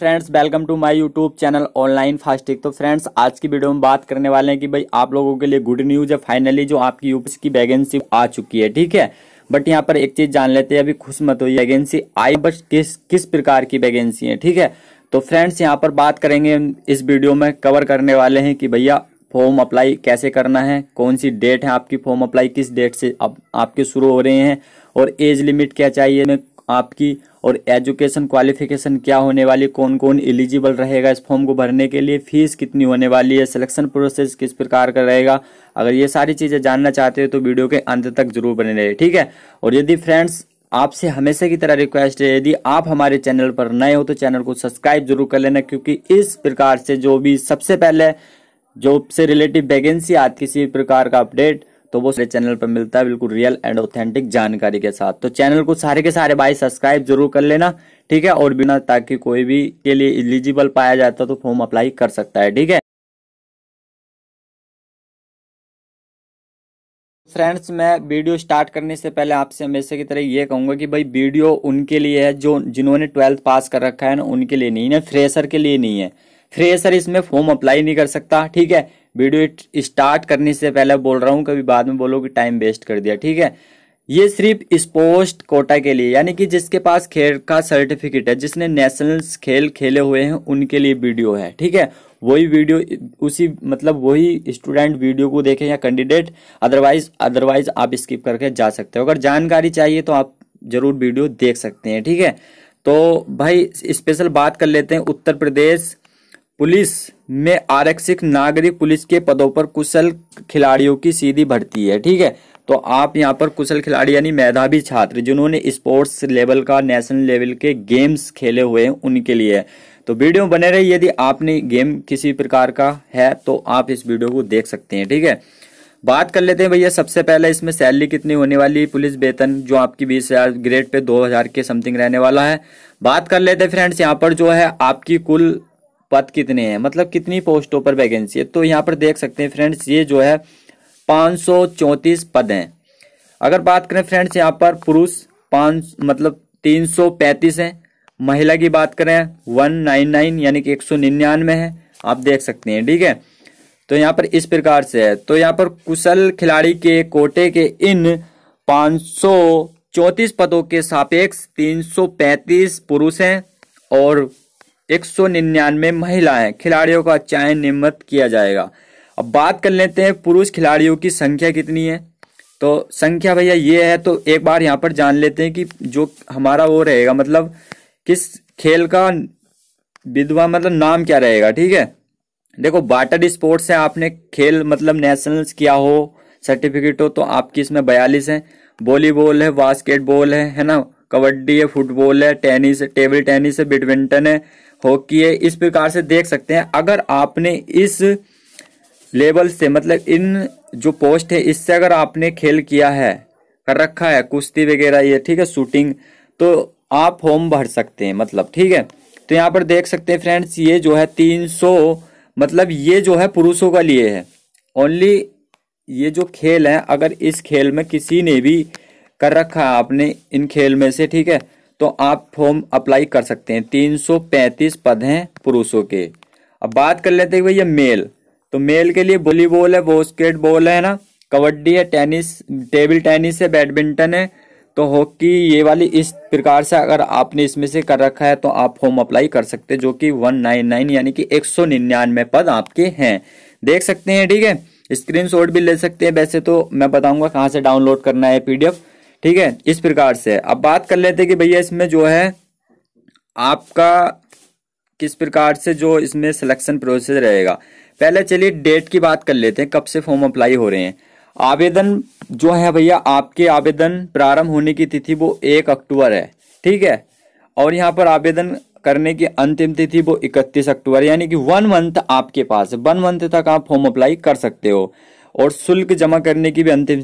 friends welcome to my YouTube channel online फास्टिक तो friends आज की वीडियो में बात करने वाले हैं कि भाई आप लोगों के लिए गुड न्यूज है फाइनली जो आपकी यूपीएस की वैकेंसी आ चुकी है ठीक है बट यहाँ पर एक चीज जान लेते हैं अभी खुश मत हो वैकेंसी आई बट किस किस प्रकार की वैकेंसी है ठीक है तो फ्रेंड्स यहाँ पर बात करेंगे इस वीडियो में कवर करने वाले हैं कि भैया फॉर्म अप्लाई कैसे करना है कौन सी डेट है आपकी फॉर्म अप्लाई किस डेट से आप, आपके शुरू हो रहे हैं और एज लिमिट क्या चाहिए आपकी और एजुकेशन क्वालिफिकेशन क्या होने वाली कौन कौन एलिजिबल रहेगा इस फॉर्म को भरने के लिए फीस कितनी होने वाली है सिलेक्शन प्रोसेस किस प्रकार का रहेगा अगर ये सारी चीज़ें जानना चाहते हो तो वीडियो के अंत तक जरूर बने रहे ठीक है और यदि फ्रेंड्स आपसे हमेशा की तरह रिक्वेस्ट है यदि आप हमारे चैनल पर नए हो तो चैनल को सब्सक्राइब जरूर कर लेना क्योंकि इस प्रकार से जो भी सबसे पहले जॉब से रिलेटिव वैकेंसी आती किसी प्रकार का अपडेट तो वो सारे चैनल पर मिलता है बिल्कुल रियल एंड ऑथेंटिक जानकारी के साथ तो चैनल को सारे के सारे भाई सब्सक्राइब जरूर कर लेना ठीक है और बिना ताकि कोई भी के लिए एलिजिबल पाया जाता तो फॉर्म अप्लाई कर सकता है ठीक है फ्रेंड्स मैं वीडियो स्टार्ट करने से पहले आपसे हमेशा की तरह ये कहूंगा कि भाई वीडियो उनके लिए है जो जिन्होंने ट्वेल्थ पास कर रखा है ना उनके लिए नहीं है फ्रेशर के लिए नहीं है फ्रेशर इसमें फॉर्म अप्लाई नहीं कर सकता ठीक है वीडियो स्टार्ट करने से पहले बोल रहा हूँ कभी बाद में बोलो कि टाइम वेस्ट कर दिया ठीक है ये सिर्फ इस पोस्ट कोटा के लिए यानी कि जिसके पास खेल का सर्टिफिकेट है जिसने नेशनल खेल खेले हुए हैं उनके लिए वीडियो है ठीक है वही वीडियो उसी मतलब वही स्टूडेंट वीडियो को देखें या कैंडिडेट अदरवाइज अदरवाइज आप स्किप करके जा सकते हो अगर जानकारी चाहिए तो आप जरूर वीडियो देख सकते हैं ठीक है तो भाई स्पेशल बात कर लेते हैं उत्तर प्रदेश पुलिस में आरक्षित नागरिक पुलिस के पदों पर कुशल खिलाड़ियों की सीधी भर्ती है ठीक है तो आप यहाँ पर कुशल खिलाड़ी यानी मेधावी छात्र जिन्होंने स्पोर्ट्स लेवल का नेशनल लेवल के गेम्स खेले हुए हैं उनके लिए तो वीडियो बने रही यदि आपने गेम किसी प्रकार का है तो आप इस वीडियो को देख सकते हैं ठीक है बात कर लेते हैं भैया सबसे पहले इसमें सैलरी कितनी होने वाली पुलिस वेतन जो आपकी बीस हजार ग्रेड पे दो हजार के समथिंग रहने वाला है बात कर लेते हैं फ्रेंड्स यहाँ पर जो है आपकी कुल पद कितने हैं मतलब कितनी पोस्टों पर वैकेंसी है तो यहाँ पर देख सकते हैं फ्रेंड्स ये जो है पाँच पद हैं अगर बात करें फ्रेंड्स यहाँ पर पुरुष पाँच मतलब तीन सौ पैंतीस हैं महिला की बात करें वन नाइन नाइन यानी कि एक सौ निन्यानवे है आप देख सकते हैं ठीक है तो यहाँ पर इस प्रकार से है तो यहाँ पर कुशल खिलाड़ी के कोटे के इन पाँच सौ चौंतीस पदों के सापेक्ष तीन सौ पैंतीस पुरुष हैं और एक सौ निन्यानवे महिलाएं खिलाड़ियों का चयन नियमित किया जाएगा अब बात कर लेते हैं पुरुष खिलाड़ियों की संख्या कितनी है तो संख्या भैया ये है तो एक बार यहाँ पर जान लेते हैं कि जो हमारा वो रहेगा मतलब किस खेल का विधवा मतलब नाम क्या रहेगा ठीक है देखो वाटर स्पोर्ट्स है आपने खेल मतलब नेशनल्स किया हो सर्टिफिकेट हो तो आपकी इसमें बयालीस है वॉलीबॉल है बास्केटबॉल है है ना कबड्डी है फुटबॉल है टेनिस है टेबल टेनिस है बैडमिंटन है होती है इस प्रकार से देख सकते हैं अगर आपने इस लेवल से मतलब इन जो पोस्ट है इससे अगर आपने खेल किया है कर रखा है कुश्ती वगैरह ये ठीक है शूटिंग तो आप फॉर्म भर सकते हैं मतलब ठीक है तो यहाँ पर देख सकते हैं फ्रेंड्स ये जो है तीन सौ मतलब ये जो है पुरुषों का लिए है ओनली ये जो खेल है अगर इस खेल में किसी ने भी कर रखा है आपने इन खेल में से ठीक है तो आप फॉर्म अप्लाई कर सकते हैं 335 पद हैं पुरुषों के अब बात कर लेते हैं भैया मेल तो मेल के लिए वॉलीबॉल है बॉल है ना कबड्डी है टेनिस टेबल टेनिस है बैडमिंटन है तो हॉकी ये वाली इस प्रकार से अगर आपने इसमें से कर रखा है तो आप फॉर्म अप्लाई कर सकते हैं जो कि 199 यानी कि एक निन्यानवे पद आपके हैं देख सकते हैं ठीक है स्क्रीनशॉट भी ले सकते हैं वैसे तो मैं बताऊंगा कहाँ से डाउनलोड करना है पीडीएफ ठीक है इस प्रकार से अब बात कर लेते कि भैया इसमें जो है आपका किस प्रकार से जो इसमें सिलेक्शन प्रोसेस रहेगा पहले चलिए डेट की बात कर लेते हैं कब से फॉर्म अप्लाई हो रहे हैं आवेदन जो है भैया आपके आवेदन प्रारंभ होने की तिथि वो एक अक्टूबर है ठीक है और यहाँ पर आवेदन करने की अंतिम तिथि वो इकतीस अक्टूबर यानी कि वन मंथ आपके पास वन मंथ तक आप फॉर्म अप्लाई कर सकते हो और शुल्क जमा करने की भी अंतिम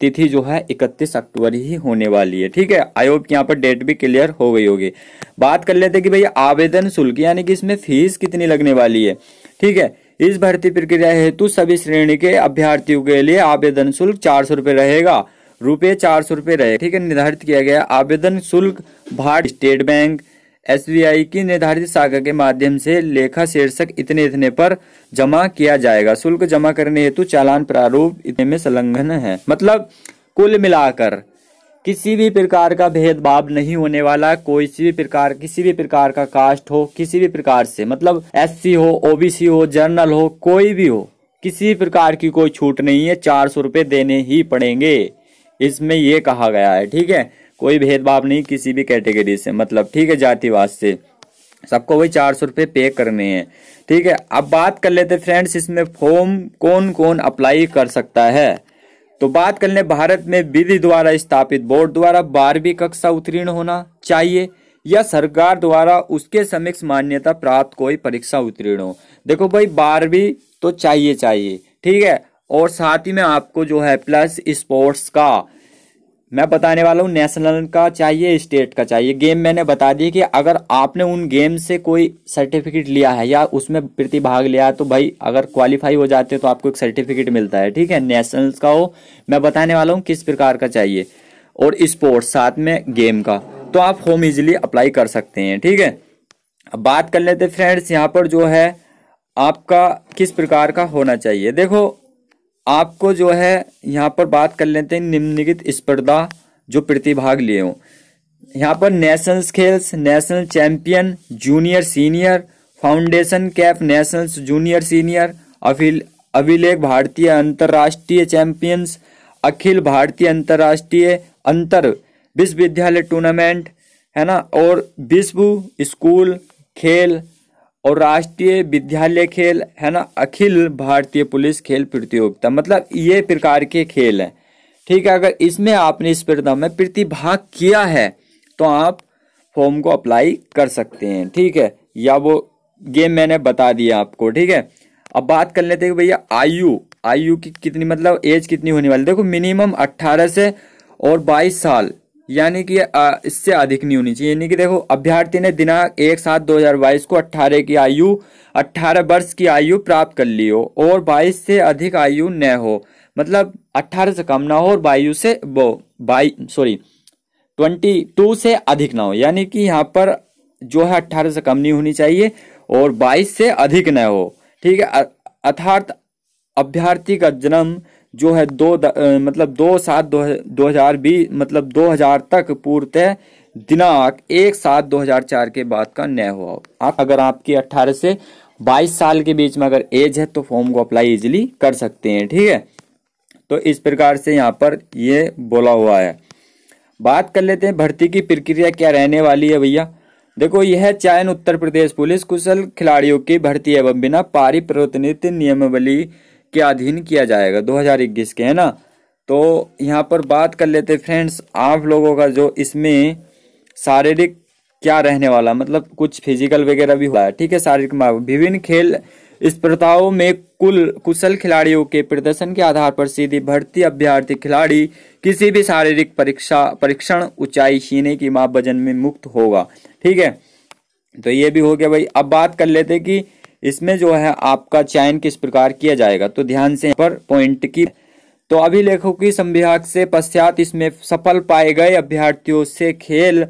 तिथि जो है इकतीस अक्टूबर ही होने वाली है ठीक है आई होप यहाँ पर डेट भी क्लियर हो गई होगी बात कर लेते हैं कि भैया आवेदन शुल्क यानी कि इसमें फीस कितनी लगने वाली है ठीक है इस भर्ती प्रक्रिया हेतु सभी श्रेणी के अभ्यर्थियों के लिए आवेदन शुल्क चार सौ रुपये रहेगा रुपये चार सौ रुपये रहेगा ठीक है निर्धारित किया गया आवेदन शुल्क भारत स्टेट बैंक एसबीआई की निर्धारित शाखा के माध्यम से लेखा शीर्षक इतने इतने पर जमा किया जाएगा शुल्क जमा करने हेतु चालान प्रारूप इतने में संलग्न है मतलब कुल मिलाकर किसी भी प्रकार का भेदभाव नहीं होने वाला कोई भी प्रकार किसी भी प्रकार का कास्ट हो किसी भी प्रकार से मतलब एस हो ओबीसी हो जनरल हो कोई भी हो किसी भी प्रकार की कोई छूट नहीं है चार सौ रुपये देने ही पड़ेंगे इसमें यह कहा गया है ठीक है कोई भेदभाव नहीं किसी भी कैटेगरी से मतलब ठीक है जातिवाद से सबको वही चार सौ रुपये पे करने हैं ठीक है अब बात कर लेते फ्रेंड्स इसमें फॉर्म कौन कौन अप्लाई कर सकता है तो बात कर ले भारत में विधि द्वारा स्थापित बोर्ड द्वारा बारहवीं कक्षा उत्तीर्ण होना चाहिए या सरकार द्वारा उसके समीक्ष मान्यता प्राप्त कोई परीक्षा उत्तीर्ण हो देखो भाई बारहवीं तो चाहिए चाहिए ठीक है और साथ ही में आपको जो है प्लस स्पोर्ट्स का मैं बताने वाला हूँ नेशनल का चाहिए स्टेट का चाहिए गेम मैंने बता दी कि अगर आपने उन गेम से कोई सर्टिफिकेट लिया है या उसमें प्रतिभाग लिया है तो भाई अगर क्वालिफाई हो जाते हैं तो आपको एक सर्टिफिकेट मिलता है ठीक है नेशनल्स का हो मैं बताने वाला हूँ किस प्रकार का चाहिए और स्पोर्ट्स साथ में गेम का तो आप होम इजिली अप्लाई कर सकते हैं ठीक है अब बात कर लेते फ्रेंड्स यहाँ पर जो है आपका किस प्रकार का होना चाहिए देखो आपको जो है यहाँ पर बात कर लेते हैं निम्नलिखित स्पर्धा जो प्रतिभाग लिए हो यहाँ पर नेशनल्स खेल्स national champion junior senior foundation cap nationals junior senior अफिल अभिलेख भारतीय अंतर्राष्ट्रीय चैंपियंस अखिल भारतीय अंतर्राष्ट्रीय अंतर विश्वविद्यालय टूर्नामेंट है ना और विश्व स्कूल खेल और राष्ट्रीय विद्यालय खेल है ना अखिल भारतीय पुलिस खेल प्रतियोगिता मतलब ये प्रकार के खेल हैं ठीक है अगर इसमें आपने स्पर्धा में प्रतिभाग किया है तो आप फॉर्म को अप्लाई कर सकते हैं ठीक है या वो गेम मैंने बता दिया आपको ठीक है अब बात कर लेते हैं भैया आयु आयु की कितनी मतलब एज कितनी होने वाली देखो मिनिमम 18 से और 22 साल यानी कि इससे अधिक नहीं होनी चाहिए यानी कि देखो अभ्यर्थी ने दिनांक एक सात दो हजार बाईस को अठारह की आयु अट्ठारह वर्ष की आयु प्राप्त कर ली हो और बाईस से अधिक आयु न हो मतलब अट्ठारह से कम ना हो और बायु से वो बाई सॉरी ट्वेंटी टू से अधिक ना हो यानी कि यहाँ पर जो है अट्ठारह से कम नहीं होनी चाहिए और बाईस से अधिक न हो ठीक है अर्थात अभ्यर्थी का जन्म जो है दो द, मतलब दो सात दो, दो हजार बीस मतलब दो हजार तक पूर्णतः दिनांक एक सात दो हजार चार के बाद का न्याय हुआ आप अगर आपकी अट्ठारह से बाईस साल के बीच में अगर एज है तो फॉर्म को अप्लाई इजिली कर सकते हैं ठीक है तो इस प्रकार से यहाँ पर ये बोला हुआ है बात कर लेते हैं भर्ती की प्रक्रिया क्या रहने वाली है भैया देखो यह चयन उत्तर प्रदेश पुलिस कुशल खिलाड़ियों की भर्ती एवं बिना पारी प्रतिनिधित्व नियमावली के अधीन किया जाएगा 2021 के है ना तो यहाँ पर बात कर लेते फ्रेंड्स आप लोगों का जो इसमें शारीरिक क्या रहने वाला मतलब कुछ फिजिकल वगैरह भी हुआ है ठीक है शारीरिक विभिन्न खेल स्पर्धाओं में कुल कुशल खिलाड़ियों के प्रदर्शन के आधार पर सीधी भर्ती अभ्यर्थी खिलाड़ी किसी भी शारीरिक परीक्षा परीक्षण ऊंचाई छीने की माप वजन में मुक्त होगा ठीक है तो ये भी हो गया भाई अब बात कर लेते कि इसमें जो है आपका चयन किस प्रकार किया जाएगा तो ध्यान से पर पॉइंट की तो अभिलेखों संभाग से पश्चात इसमें सफल पाए गए अभ्यर्थियों से खेल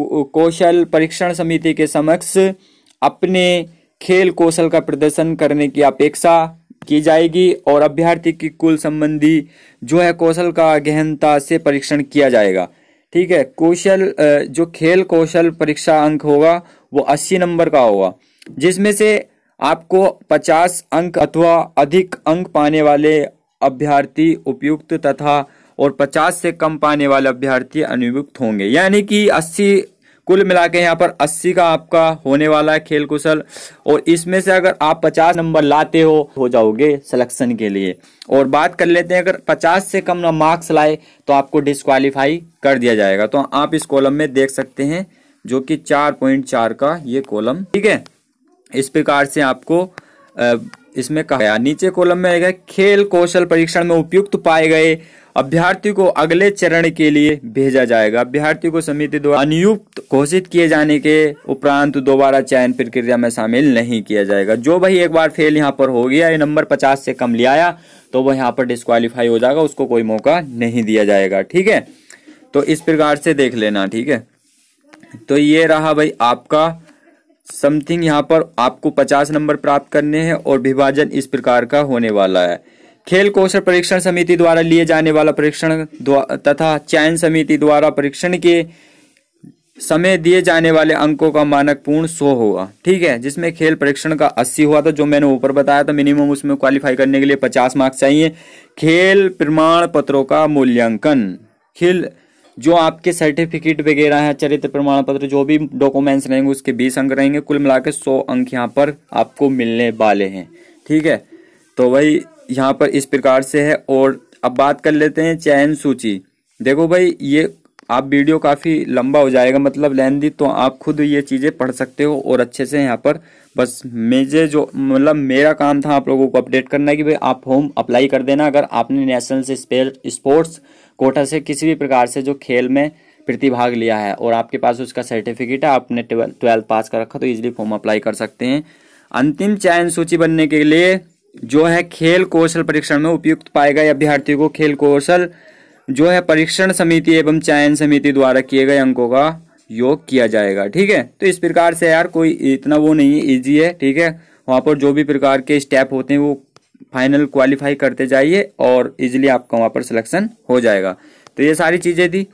कौशल परीक्षण समिति के समक्ष अपने खेल कौशल का प्रदर्शन करने की अपेक्षा की जाएगी और अभ्यर्थी की कुल संबंधी जो है कौशल का गहनता से परीक्षण किया जाएगा ठीक है कौशल जो खेल कौशल परीक्षा अंक होगा वो अस्सी नंबर का होगा जिसमें से आपको 50 अंक अथवा अधिक अंक पाने वाले अभ्यर्थी उपयुक्त तथा और 50 से कम पाने वाले अभ्यर्थी अनुयुक्त होंगे यानी कि 80 कुल मिला के यहाँ पर 80 का आपका होने वाला है खेल कुशल और इसमें से अगर आप 50 नंबर लाते हो हो जाओगे सिलेक्शन के लिए और बात कर लेते हैं अगर 50 से कम मार्क्स लाए तो आपको डिस्कालीफाई कर दिया जाएगा तो आप इस कॉलम में देख सकते हैं जो कि चार का ये कॉलम ठीक है इस प्रकार से आपको इसमें कहा गया नीचे कॉलम में आएगा खेल कौशल परीक्षण में उपयुक्त पाए गए अभ्यर्थी को अगले चरण के लिए भेजा जाएगा अभ्यर्थी को समिति द्वारा अनियुक्त घोषित किए जाने के उपरांत दोबारा चयन प्रक्रिया में शामिल नहीं किया जाएगा जो भाई एक बार फेल यहाँ पर हो गया ये नंबर पचास से कम ले आया तो वह यहाँ पर डिस्कालीफाई हो जाएगा उसको कोई मौका नहीं दिया जाएगा ठीक है तो इस प्रकार से देख लेना ठीक है तो ये रहा भाई आपका समथिंग यहाँ पर आपको पचास नंबर प्राप्त करने हैं और विभाजन इस प्रकार का होने वाला है खेल कौशल परीक्षण समिति द्वारा लिए जाने वाला परीक्षण तथा चयन समिति द्वारा परीक्षण के समय दिए जाने वाले अंकों का मानक पूर्ण सो होगा ठीक है जिसमें खेल परीक्षण का अस्सी हुआ था जो मैंने ऊपर बताया था मिनिमम उसमें क्वालिफाई करने के लिए पचास मार्क्स चाहिए खेल प्रमाण पत्रों का मूल्यांकन खेल जो आपके सर्टिफिकेट वगैरह हैं चरित्र प्रमाण पत्र जो भी डॉक्यूमेंट्स रहेंगे उसके बीस अंक रहेंगे कुल मिला के सौ अंक यहाँ पर आपको मिलने वाले हैं ठीक है तो वही यहाँ पर इस प्रकार से है और अब बात कर लेते हैं चयन सूची देखो भाई ये आप वीडियो काफ़ी लंबा हो जाएगा मतलब लेंदी तो आप खुद ये चीज़ें पढ़ सकते हो और अच्छे से यहाँ पर बस मुझे जो मतलब मेरा काम था आप लोगों को अपडेट करना कि भाई आप होम अप्लाई कर देना अगर आपने नेशनल से स्पोर्ट्स कोटा से किसी भी प्रकार से जो खेल में प्रतिभाग लिया है और आपके पास उसका सर्टिफिकेट है आपने ट्वेल्थ पास कर रखा तो इजिली फॉर्म अप्लाई कर सकते हैं अंतिम चयन सूची बनने के लिए जो है खेल कौशल परीक्षण में उपयुक्त पाए गए अभ्यर्थियों को खेल कौशल जो है परीक्षण समिति एवं चयन समिति द्वारा किए गए अंकों का योग किया जाएगा ठीक है तो इस प्रकार से यार कोई इतना वो नहीं है ईजी है ठीक है वहाँ पर जो भी प्रकार के स्टेप होते हैं वो फाइनल क्वालिफाई करते जाइए और इजिली आपका वहाँ पर सिलेक्शन हो जाएगा तो ये सारी चीज़ें थी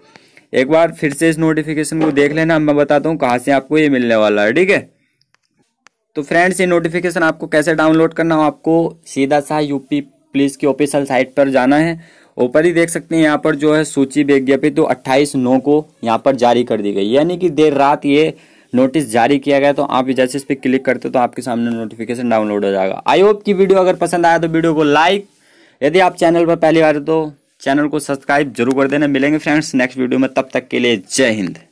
एक बार फिर से इस नोटिफिकेशन को देख लेना मैं बताता हूँ कहाँ से आपको ये मिलने वाला है ठीक है तो फ्रेंड्स ये नोटिफिकेशन आपको कैसे डाउनलोड करना हो आपको सीधा सा यूपी पुलिस की ऑफिशियल साइट पर जाना है ऊपर ही देख सकते हैं यहाँ पर जो है सूची विज्ञप्ति तो 28 नौ को यहाँ पर जारी कर दी गई यानी कि देर रात ये नोटिस जारी किया गया तो आप जैसे इस पर क्लिक करते हो तो आपके सामने नोटिफिकेशन डाउनलोड हो जाएगा आई होप की वीडियो अगर पसंद आया तो वीडियो को लाइक यदि आप चैनल पर पहली बार तो चैनल को सब्सक्राइब जरूर कर देना मिलेंगे फ्रेंड्स नेक्स्ट वीडियो में तब तक के लिए जय हिंद